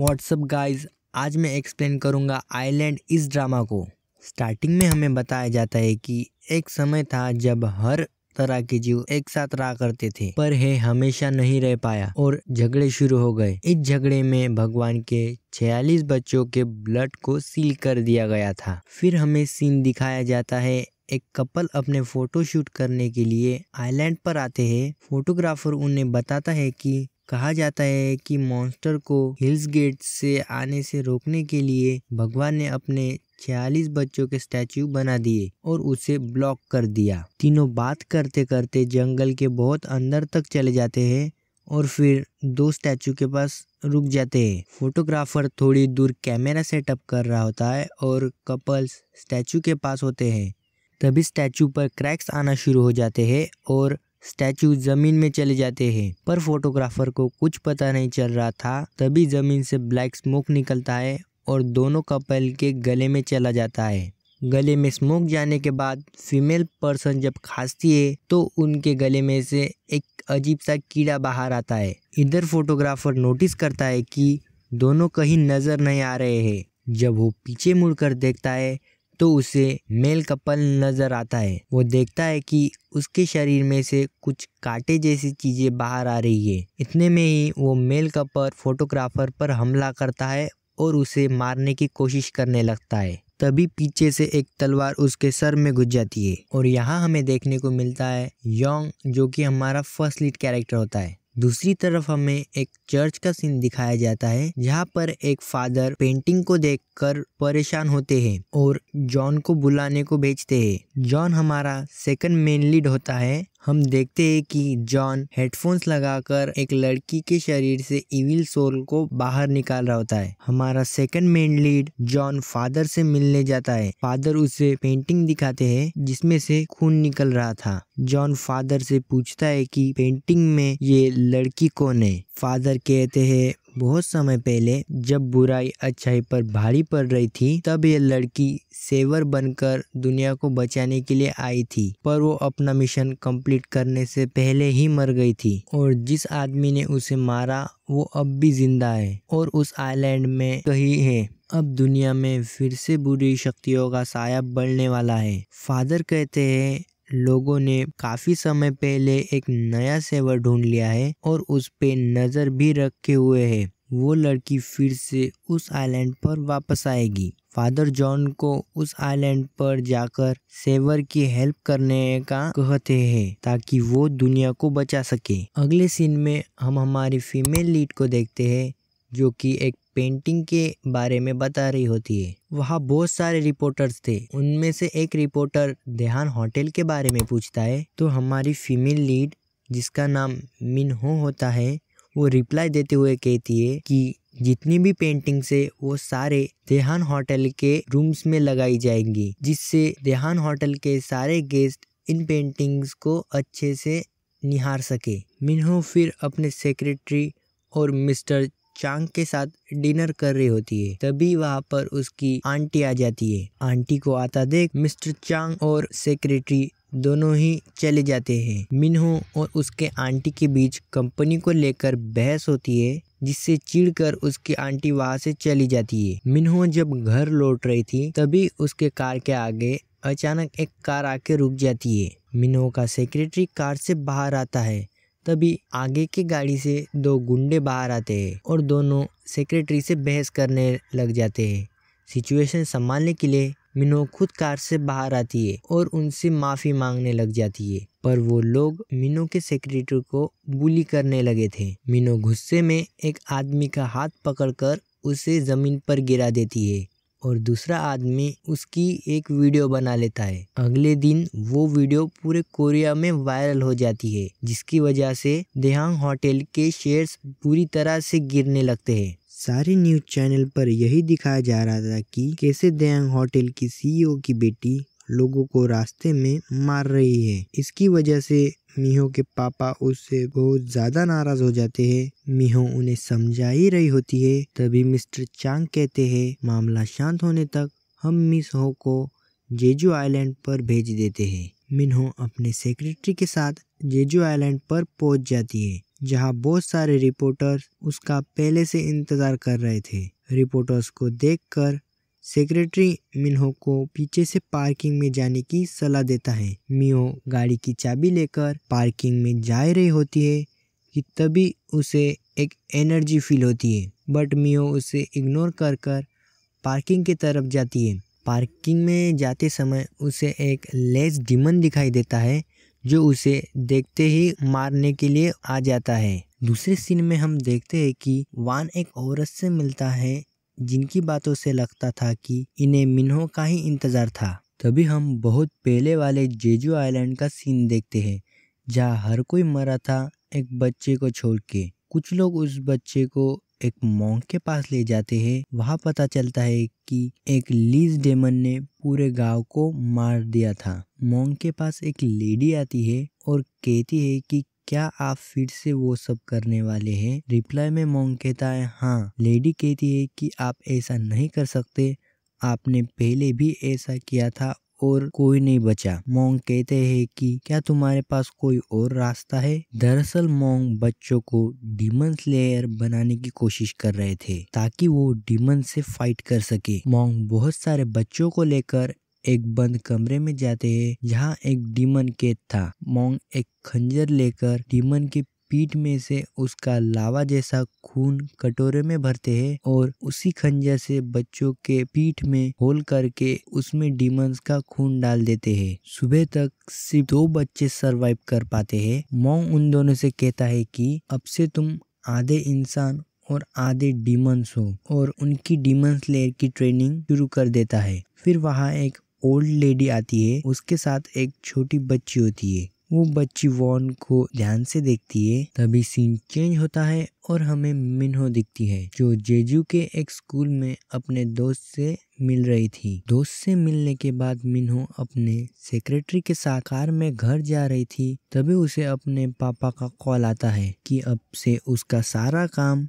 WhatsApp guys आज मैं explain करूंगा आइलैंड इस ड्रामा को स्टार्टिंग में हमें बताया जाता है कि एक समय था जब हर तरह के जीव एक साथ रहा करते थे पर है हमेशा नहीं रह पाया और झगड़े शुरू हो गए इस झगड़े में भगवान के 46 बच्चों के ब्लड को सील कर दिया गया था फिर हमें सीन दिखाया जाता है एक कपल अपने फोटो शूट करने के लिए आइलैंड पर आते हैं फोटोग्राफर उन्हें बताता है कि कहा जाता है कि मॉन्स्टर को हिल्स गेट से आने से रोकने के लिए भगवान ने अपने छियालीस बच्चों के स्टैचू बना दिए और उसे ब्लॉक कर दिया तीनों बात करते करते जंगल के बहुत अंदर तक चले जाते हैं और फिर दो स्टैचू के पास रुक जाते हैं फोटोग्राफर थोड़ी दूर कैमरा सेटअप कर रहा होता है और कपल्स स्टैचू के पास होते हैं तभी स्टैचू पर क्रैक्स आना शुरू हो जाते हैं और स्टैचू जमीन में चले जाते हैं पर फोटोग्राफर को कुछ पता नहीं चल रहा था तभी जमीन से ब्लैक स्मोक निकलता है और दोनों कपल के गले में चला जाता है गले में स्मोक जाने के बाद फीमेल पर्सन जब खांसती है तो उनके गले में से एक अजीब सा कीड़ा बाहर आता है इधर फोटोग्राफर नोटिस करता है कि दोनों कहीं नज़र नहीं आ रहे हैं जब वो पीछे मुड़कर देखता है तो उसे मेल कपल नज़र आता है वो देखता है कि उसके शरीर में से कुछ कांटे जैसी चीज़ें बाहर आ रही है इतने में ही वो मेल कपल फोटोग्राफर पर हमला करता है और उसे मारने की कोशिश करने लगता है तभी पीछे से एक तलवार उसके सर में घुस जाती है और यहाँ हमें देखने को मिलता है योंग जो कि हमारा फर्स्ट लीड कैरेक्टर होता है दूसरी तरफ हमें एक चर्च का सीन दिखाया जाता है जहाँ पर एक फादर पेंटिंग को देखकर परेशान होते हैं और जॉन को बुलाने को भेजते हैं जॉन हमारा सेकंड मेन लीड होता है हम देखते हैं कि जॉन हेडफोन्स लगाकर एक लड़की के शरीर से इविल सोल को बाहर निकाल रहा होता है हमारा second main lead John father से मिलने जाता है फादर उसे पेंटिंग दिखाते हैं जिसमें से खून निकल रहा था जॉन फादर से पूछता है कि पेंटिंग में ये लड़की कौन है फादर कहते हैं बहुत समय पहले जब बुराई अच्छाई पर भारी पड़ रही थी तब ये लड़की सेवर बनकर दुनिया को बचाने के लिए आई थी पर वो अपना मिशन कंप्लीट करने से पहले ही मर गई थी और जिस आदमी ने उसे मारा वो अब भी जिंदा है और उस आइलैंड में कहीं है अब दुनिया में फिर से बुरी शक्तियों का साया बढ़ने वाला है फादर कहते हैं लोगों ने काफी समय पहले एक नया सेवर ढूंढ लिया है और उस पे नजर भी रखे हुए है वो लड़की फिर से उस आइलैंड पर वापस आएगी फादर जॉन को उस आइलैंड पर जाकर सेवर की हेल्प करने का कहते हैं ताकि वो दुनिया को बचा सके अगले सीन में हम हमारी फीमेल लीड को देखते हैं जो कि एक पेंटिंग के बारे में बता रही होती है वहाँ बहुत सारे रिपोर्टर्स थे उनमें से एक रिपोर्टर देहान होटल के बारे में पूछता है तो हमारी फीमेल लीड जिसका नाम मिन हो होता है वो रिप्लाई देते हुए कहती है कि जितनी भी पेंटिंग से वो सारे देहान होटल के रूम्स में लगाई जाएंगी जिससे देहान होटल के सारे गेस्ट इन पेंटिंग्स को अच्छे से निहार सके मिन्हो फिर अपने सेक्रेटरी और मिस्टर चांग के साथ डिनर कर रही होती है तभी वहाँ पर उसकी आंटी आ जाती है आंटी को आता देख मिस्टर चांग और सेक्रेटरी दोनों ही चले जाते हैं मिनहो और उसके आंटी के बीच कंपनी को लेकर बहस होती है जिससे चिढ़कर उसकी आंटी वहाँ से चली जाती है मिनहो जब घर लौट रही थी तभी उसके कार के आगे अचानक एक कार आके रुक जाती है मिनहो का सेक्रेटरी कार से बाहर आता है तभी आगे की गाड़ी से दो गुंडे बाहर आते हैं और दोनों सेक्रेटरी से बहस करने लग जाते हैं सिचुएशन संभालने के लिए मिनो खुद कार से बाहर आती है और उनसे माफ़ी मांगने लग जाती है पर वो लोग मिनो के सेक्रेटरी को बुली करने लगे थे मिनो गुस्से में एक आदमी का हाथ पकड़कर उसे जमीन पर गिरा देती है और दूसरा आदमी उसकी एक वीडियो बना लेता है अगले दिन वो वीडियो पूरे कोरिया में वायरल हो जाती है जिसकी वजह से देहांग होटल के शेयर्स पूरी तरह से गिरने लगते हैं सारे न्यूज चैनल पर यही दिखाया जा रहा था कि कैसे देहांग होटल की सीईओ e की बेटी लोगों को रास्ते में मार रही है इसकी वजह से मीहो के पापा उससे बहुत ज्यादा नाराज हो जाते हैं मीहो उन्हें समझा ही रही होती है तभी मिस्टर चांग कहते हैं मामला शांत होने तक हम मिस हो को जेजू आइलैंड पर भेज देते हैं मिनहो अपने सेक्रेटरी के साथ जेजू आइलैंड पर पहुंच जाती है जहां बहुत सारे रिपोर्टर्स उसका पहले से इंतजार कर रहे थे रिपोर्टर्स को देखकर सेक्रेटरी मिनहो को पीछे से पार्किंग में जाने की सलाह देता है मियो गाड़ी की चाबी लेकर पार्किंग में जा रही होती है कि तभी उसे एक एनर्जी फील होती है बट मियो उसे इग्नोर कर कर पार्किंग की तरफ जाती है पार्किंग में जाते समय उसे एक लेस डिमन दिखाई देता है जो उसे देखते ही मारने के लिए आ जाता है दूसरे सीन में हम देखते हैं कि वान एक औरत से मिलता है जिनकी बातों से लगता था कि इन्हें मिन्हो का ही इंतज़ार था तभी हम बहुत पहले वाले जेजू आइलैंड का सीन देखते हैं जहाँ हर कोई मरा था एक बच्चे को छोड़ के कुछ लोग उस बच्चे को एक मॉन्क के पास ले जाते हैं वहाँ पता चलता है कि एक लीज डेमन ने पूरे गांव को मार दिया था मॉन्क के पास एक लेडी आती है और कहती है कि क्या आप फिर से वो सब करने वाले हैं रिप्लाई में मोंग कहता है हाँ लेडी कहती है कि आप ऐसा नहीं कर सकते आपने पहले भी ऐसा किया था और कोई नहीं बचा मोंग कहते हैं कि क्या तुम्हारे पास कोई और रास्ता है दरअसल मोंग बच्चों को डिमन स्लेयर बनाने की कोशिश कर रहे थे ताकि वो डिमन से फाइट कर सके मोंग बहुत सारे बच्चों को लेकर एक बंद कमरे में जाते हैं जहाँ एक डीमन कैद था मोंग एक खंजर लेकर डीमन के पीठ में से उसका लावा जैसा खून कटोरे में भरते हैं और उसी खंजर से बच्चों के पीठ में होल करके उसमें डीमंस का खून डाल देते हैं सुबह तक सिर्फ दो बच्चे सरवाइव कर पाते हैं मोंग उन दोनों से कहता है कि अब से तुम आधे इंसान और आधे डीमंस हो और उनकी डीमंस लेयर की ट्रेनिंग शुरू कर देता है फिर वहाँ एक ओल्ड लेडी आती है उसके साथ एक छोटी बच्ची होती है वो बच्ची वॉन को ध्यान से देखती है तभी सीन चेंज होता है और हमें मिनहो दिखती है जो जेजू के एक स्कूल में अपने दोस्त से मिल रही थी दोस्त से मिलने के बाद मिनहो अपने सेक्रेटरी के साकार में घर जा रही थी तभी उसे अपने पापा का कॉल आता है कि अब से उसका सारा काम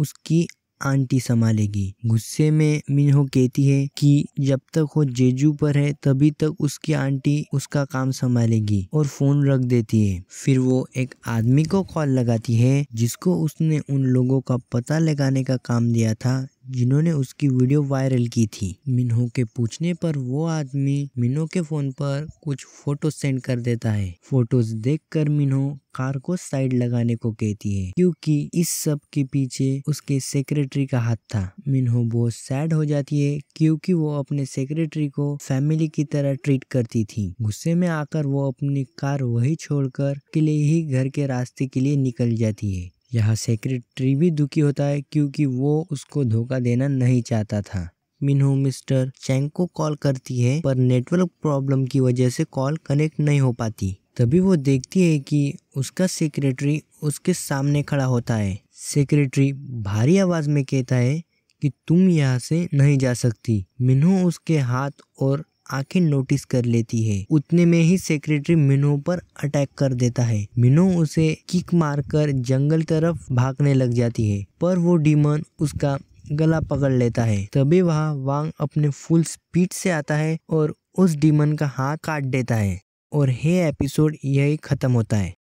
उसकी आंटी संभालेगी गुस्से में मिनहो कहती है कि जब तक वो जेजू पर है तभी तक उसकी आंटी उसका काम संभालेगी और फोन रख देती है फिर वो एक आदमी को कॉल लगाती है जिसको उसने उन लोगों का पता लगाने का काम दिया था जिन्होंने उसकी वीडियो वायरल की थी मिन्हो के पूछने पर वो आदमी मिन्हो के फोन पर कुछ फोटो सेंड कर देता है फोटोज देखकर मिन्हो कार को साइड लगाने को कहती है क्योंकि इस सब के पीछे उसके सेक्रेटरी का हाथ था मिन्हो बहुत सैड हो जाती है क्योंकि वो अपने सेक्रेटरी को फैमिली की तरह ट्रीट करती थी गुस्से में आकर वो अपनी कार वही छोड़कर के लिए ही घर के रास्ते के लिए निकल जाती है यहाँ सेक्रेटरी भी दुखी होता है क्योंकि वो उसको धोखा देना नहीं चाहता था मिनहू मिस्टर चैंग को कॉल करती है पर नेटवर्क प्रॉब्लम की वजह से कॉल कनेक्ट नहीं हो पाती तभी वो देखती है कि उसका सेक्रेटरी उसके सामने खड़ा होता है सेक्रेटरी भारी आवाज़ में कहता है कि तुम यहाँ से नहीं जा सकती मिनहू उसके हाथ और आंखें नोटिस कर लेती है उतने में ही सेक्रेटरी मिनो पर अटैक कर देता है मिनो उसे किक मारकर जंगल तरफ भागने लग जाती है पर वो डीमन उसका गला पकड़ लेता है तभी वहाँ वांग अपने फुल स्पीड से आता है और उस डीमन का हाथ काट देता है और हे एपिसोड यही खत्म होता है